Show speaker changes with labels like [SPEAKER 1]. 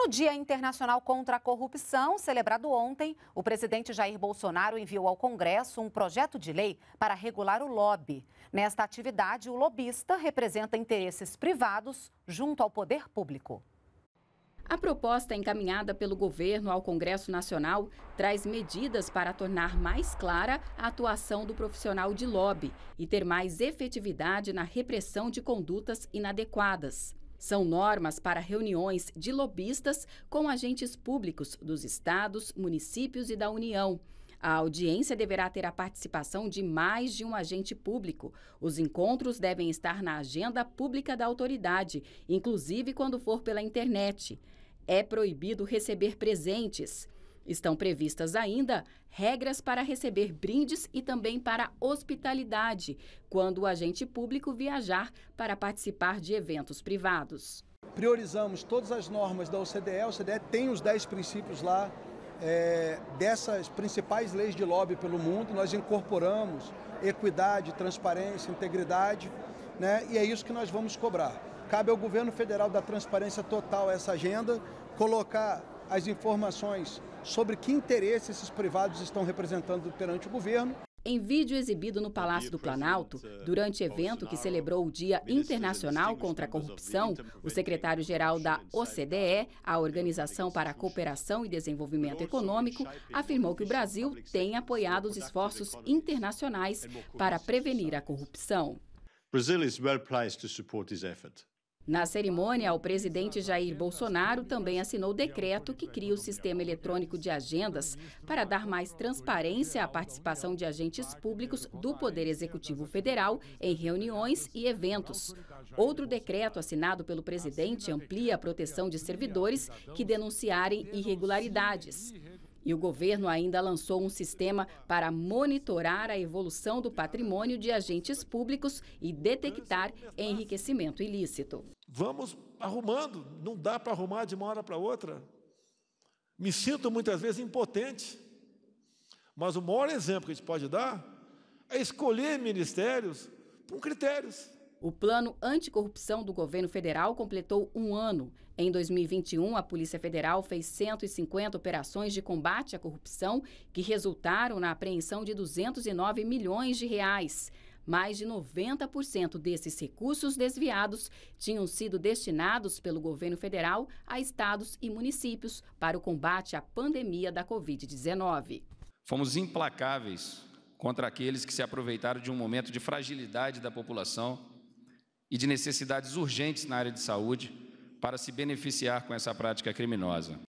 [SPEAKER 1] No Dia Internacional contra a Corrupção, celebrado ontem, o presidente Jair Bolsonaro enviou ao Congresso um projeto de lei para regular o lobby. Nesta atividade, o lobista representa interesses privados junto ao poder público. A proposta encaminhada pelo governo ao Congresso Nacional traz medidas para tornar mais clara a atuação do profissional de lobby e ter mais efetividade na repressão de condutas inadequadas. São normas para reuniões de lobistas com agentes públicos dos estados, municípios e da União. A audiência deverá ter a participação de mais de um agente público. Os encontros devem estar na agenda pública da autoridade, inclusive quando for pela internet. É proibido receber presentes. Estão previstas ainda regras para receber brindes e também para hospitalidade, quando o agente público viajar para participar de eventos privados.
[SPEAKER 2] Priorizamos todas as normas da OCDE, a OCDE tem os 10 princípios lá, é, dessas principais leis de lobby pelo mundo, nós incorporamos equidade, transparência, integridade, né? e é isso que nós vamos cobrar. Cabe ao governo federal dar transparência total a essa agenda, colocar as informações sobre que interesse esses privados estão
[SPEAKER 1] representando perante o governo. Em vídeo exibido no Palácio do Planalto, durante evento que celebrou o Dia Internacional contra a Corrupção, o secretário-geral da OCDE, a Organização para a Cooperação e Desenvolvimento Econômico, afirmou que o Brasil tem apoiado os esforços internacionais para prevenir a corrupção. Brasil está bem placed to apoiar esse esforço. Na cerimônia, o presidente Jair Bolsonaro também assinou o decreto que cria o sistema eletrônico de agendas para dar mais transparência à participação de agentes públicos do Poder Executivo Federal em reuniões e eventos. Outro decreto assinado pelo presidente amplia a proteção de servidores que denunciarem irregularidades. E o governo ainda lançou um sistema para monitorar a evolução do patrimônio de agentes públicos e detectar enriquecimento ilícito.
[SPEAKER 2] Vamos arrumando, não dá para arrumar de uma hora para outra. Me sinto muitas vezes impotente. Mas o maior exemplo que a gente pode dar é escolher ministérios com critérios.
[SPEAKER 1] O plano anticorrupção do governo federal completou um ano. Em 2021, a Polícia Federal fez 150 operações de combate à corrupção que resultaram na apreensão de 209 milhões de reais. Mais de 90% desses recursos desviados tinham sido destinados pelo governo federal a estados e municípios para o combate à pandemia da Covid-19.
[SPEAKER 2] Fomos implacáveis contra aqueles que se aproveitaram de um momento de fragilidade da população e de necessidades urgentes na área de saúde para se beneficiar com essa prática criminosa.